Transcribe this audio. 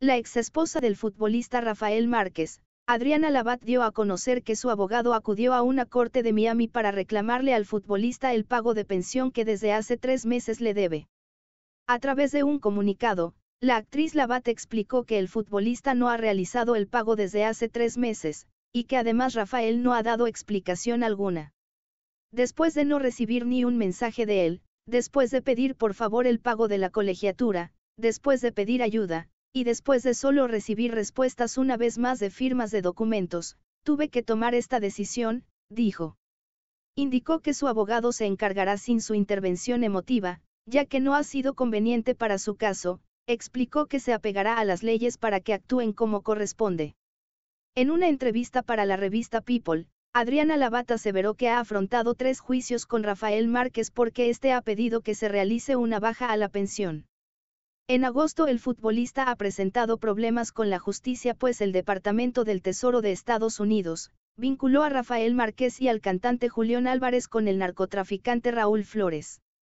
La esposa del futbolista Rafael Márquez, Adriana Labat dio a conocer que su abogado acudió a una corte de Miami para reclamarle al futbolista el pago de pensión que desde hace tres meses le debe. A través de un comunicado, la actriz Labat explicó que el futbolista no ha realizado el pago desde hace tres meses, y que además Rafael no ha dado explicación alguna. Después de no recibir ni un mensaje de él, después de pedir por favor el pago de la colegiatura, después de pedir ayuda, y después de solo recibir respuestas una vez más de firmas de documentos, tuve que tomar esta decisión, dijo. Indicó que su abogado se encargará sin su intervención emotiva, ya que no ha sido conveniente para su caso, explicó que se apegará a las leyes para que actúen como corresponde. En una entrevista para la revista People, Adriana Lavata aseveró que ha afrontado tres juicios con Rafael Márquez porque éste ha pedido que se realice una baja a la pensión. En agosto el futbolista ha presentado problemas con la justicia pues el Departamento del Tesoro de Estados Unidos, vinculó a Rafael Márquez y al cantante Julián Álvarez con el narcotraficante Raúl Flores.